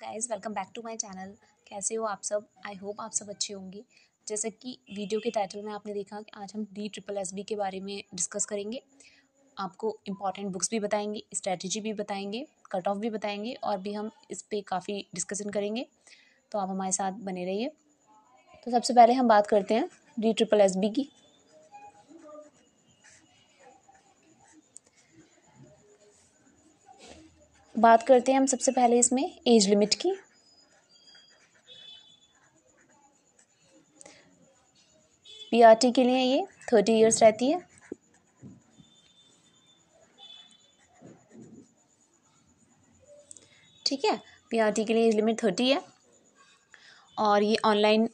guys welcome back to my channel कैसे हो आप सब आई होप आप सब अच्छे होंगे जैसा कि वीडियो के टाइटल में आपने देखा कि आज हम डी ट्रिपल एस बी के बारे में डिस्कस करेंगे आपको इंपॉर्टेंट बुक्स भी बताएंगे स्ट्रैटेजी भी बताएंगे कट ऑफ भी बताएंगे और भी हम इस पर काफ़ी डिस्कशन करेंगे तो आप हमारे साथ बने रहिए तो सबसे पहले हम बात करते हैं डी ट्रिपल एस बी की बात करते हैं हम सबसे पहले इसमें एज लिमिट की पीआरटी के लिए ये थर्टी इयर्स रहती है ठीक है पीआरटी के लिए एज लिमिट थर्टी है और ये ऑनलाइन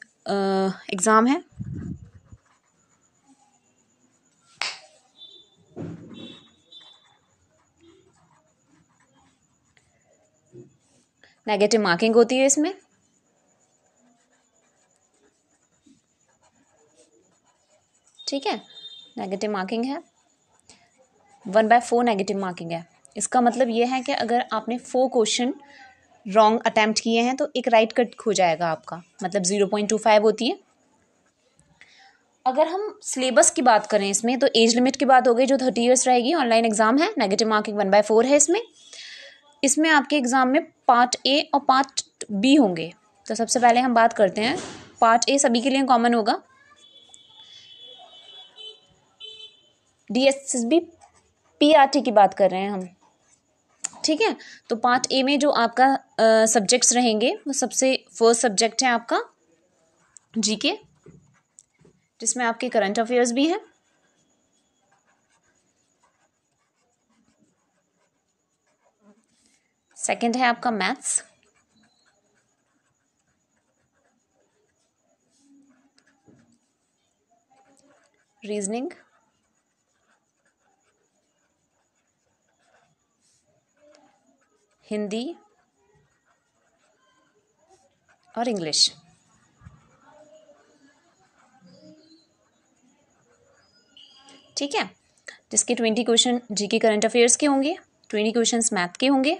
एग्ज़ाम है नेगेटिव मार्किंग होती है इसमें ठीक है नेगेटिव मार्किंग है one by four negative marking है इसका मतलब ये है कि अगर आपने फोर क्वेश्चन रॉन्ग अटैम्प्ट किए हैं तो एक राइट कट हो जाएगा आपका मतलब ज़ीरो पॉइंट टू फाइव होती है अगर हम सिलेबस की बात करें इसमें तो एज लिमिट की बात हो गई जो थर्टी ईयर्स रहेगी ऑनलाइन एग्जाम है negative marking one by four है इसमें इसमें आपके एग्ज़ाम में पार्ट ए और पार्ट बी होंगे तो सबसे पहले हम बात करते हैं पार्ट ए सभी के लिए कॉमन होगा D S S B P R T की बात कर रहे हैं हम ठीक है तो पार्ट ए में जो आपका सब्जेक्ट्स uh, रहेंगे वो सबसे फर्स्ट सब्जेक्ट है आपका जी के जिसमें आपके करंट अफेयर्स भी हैं सेकंड है आपका मैथ्स रीजनिंग हिंदी और इंग्लिश ठीक है जिसके twenty question GK current affairs के होंगे ट्वेंटी क्वेश्चंस मैथ के होंगे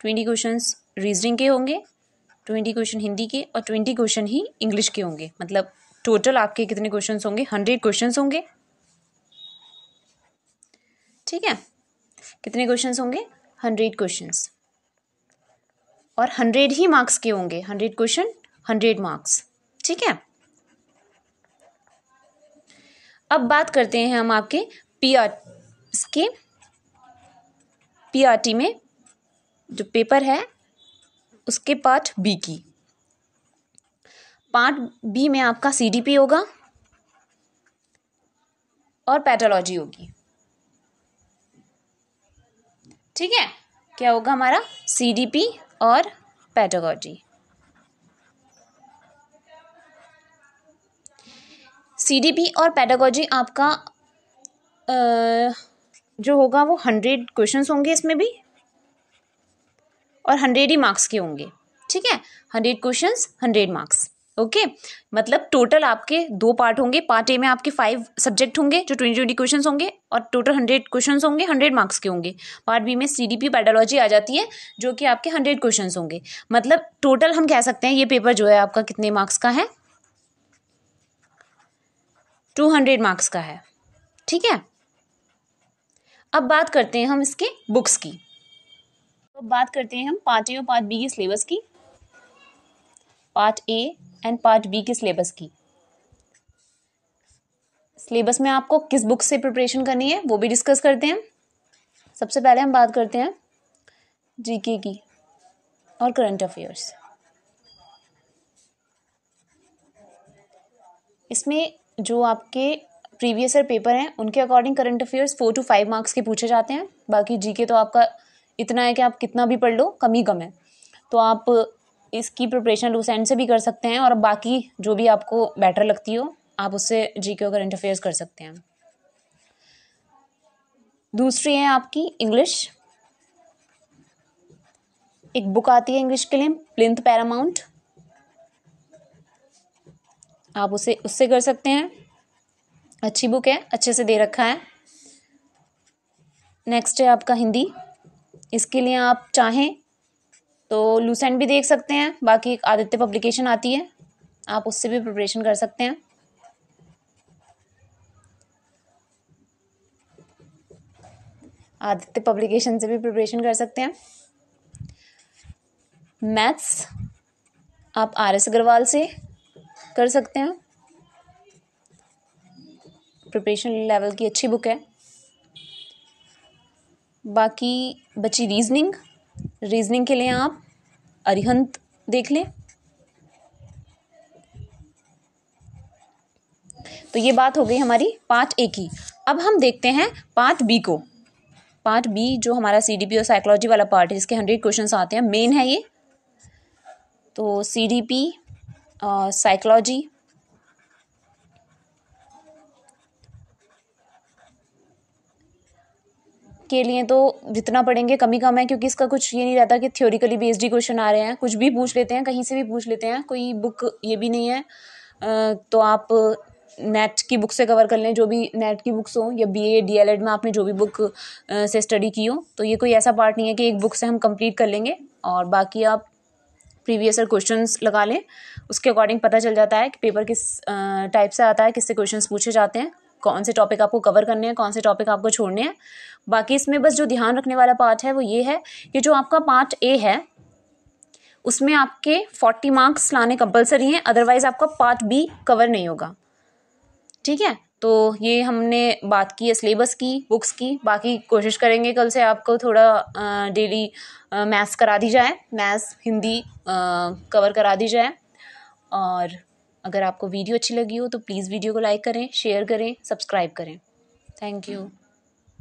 ट्वेंटी क्वेश्चन रीजनिंग के होंगे ट्वेंटी क्वेश्चन हिंदी के और ट्वेंटी क्वेश्चन ही इंग्लिश के होंगे मतलब टोटल आपके कितने क्वेश्चन होंगे हंड्रेड क्वेश्चन होंगे ठीक है कितने क्वेश्चन होंगे हंड्रेड क्वेश्चन और हंड्रेड ही मार्क्स के होंगे हंड्रेड क्वेश्चन हंड्रेड मार्क्स ठीक है अब बात करते हैं हम आपके पी आर के पी में जो पेपर है उसके पार्ट बी की पार्ट बी में आपका सीडीपी होगा और पैथोलॉजी होगी ठीक है क्या होगा हमारा सीडीपी और पैथोलॉजी सीडीपी और पैडागोजी आपका आ, जो होगा वो हंड्रेड क्वेश्चंस होंगे इसमें भी और हंड्रेड ही मार्क्स के होंगे ठीक है hundred question hundred marks okay मतलब टोटल आपके दो पार्ट होंगे पार्ट ए में आपके फाइव सब्जेक्ट होंगे जो ट्वेंटी ट्वेंटी क्वेश्चन होंगे और टोटल हंड्रेड क्वेश्चन होंगे हंड्रेड मार्क्स के होंगे पार्ट बी में सी डी पी आ जाती है जो कि आपके हंड्रेड क्वेश्चन होंगे मतलब टोटल हम कह सकते हैं ये पेपर जो है आपका कितने मार्क्स का है टू हंड्रेड मार्क्स का है ठीक है अब बात करते हैं हम इसके बुक्स की बात करते हैं हम पार्ट ए और पार्ट बी के सिलेबस की part A and part B के सिलेबस की सिलेबस में आपको किस बुक से प्रिपरेशन करनी है वो भी डिस्कस करते हैं सबसे पहले हम बात करते हैं जीके की और करंट अफेयर्स इसमें जो आपके प्रीवियस ईयर पेपर हैं उनके according current affairs four to five marks के पूछे जाते हैं बाकी जीके तो आपका इतना है कि आप कितना भी पढ़ लो कम ही कम है तो आप इसकी प्रिपरेशन लूस एंड से भी कर सकते हैं और बाकी जो भी आपको बेटर लगती हो आप उससे जी के करंट अफेयर्स कर सकते हैं दूसरी है आपकी इंग्लिश एक बुक आती है इंग्लिश के लिए प्लिंथ पैरामाउंट आप उसे उससे कर सकते हैं अच्छी बुक है अच्छे से दे रखा है नेक्स्ट है आपका हिंदी इसके लिए आप चाहें तो लूसेंट भी देख सकते हैं बाकी एक आदित्य पब्लिकेशन आती है आप उससे भी प्रिपरेशन कर सकते हैं आदित्य पब्लिकेशन से भी प्रिपरेशन कर सकते हैं मैथ्स आप आर एस अग्रवाल से कर सकते हैं प्रिपरेशन लेवल की अच्छी बुक है बाकी बची रीजनिंग रीजनिंग के लिए आप अरिहंत देख लें तो ये बात हो गई हमारी पार्ट ए की अब हम देखते हैं पार्ट बी को पार्ट बी जो हमारा सी डी पी और साइकोलॉजी वाला पार्ट है जिसके हंड्रेड क्वेश्चन आते हैं मेन है ये तो सी डी पी साइकोलॉजी के लिए तो जितना पढ़ेंगे कम ही कम है क्योंकि इसका कुछ ये नहीं रहता कि थ्योरिकली बेस्ड ही क्वेश्चन आ रहे हैं कुछ भी पूछ लेते हैं कहीं से भी पूछ लेते हैं कोई बुक ये भी नहीं है तो आप नेट की बुक से कवर कर लें जो भी नेट की बुक्स हों या बीए डीएलएड में आपने जो भी बुक से स्टडी की हो तो ये कोई ऐसा पार्ट नहीं है कि एक बुक से हम कंप्लीट कर लेंगे और बाकी आप प्रीवियस ईयर क्वेश्चन लगा लें उसके अकॉर्डिंग पता चल जाता है कि पेपर किस टाइप से आता है किससे क्वेश्चन पूछे जाते हैं कौन से टॉपिक आपको कवर करने हैं कौन से टॉपिक आपको छोड़ने हैं बाकी इसमें बस जो ध्यान रखने वाला पार्ट है वो ये है कि जो आपका पार्ट ए है उसमें आपके फोर्टी मार्क्स लाने कंपलसरी हैं अदरवाइज आपका पार्ट बी कवर नहीं होगा ठीक है तो ये हमने बात की है सिलेबस की बुक्स की बाकी कोशिश करेंगे कल से आपको थोड़ा डेली मैथ्स करा दी जाए मैथ्स हिंदी कवर करा दी जाए और अगर आपको वीडियो अच्छी लगी हो तो प्लीज़ वीडियो को लाइक करें शेयर करें सब्सक्राइब करें थैंक यू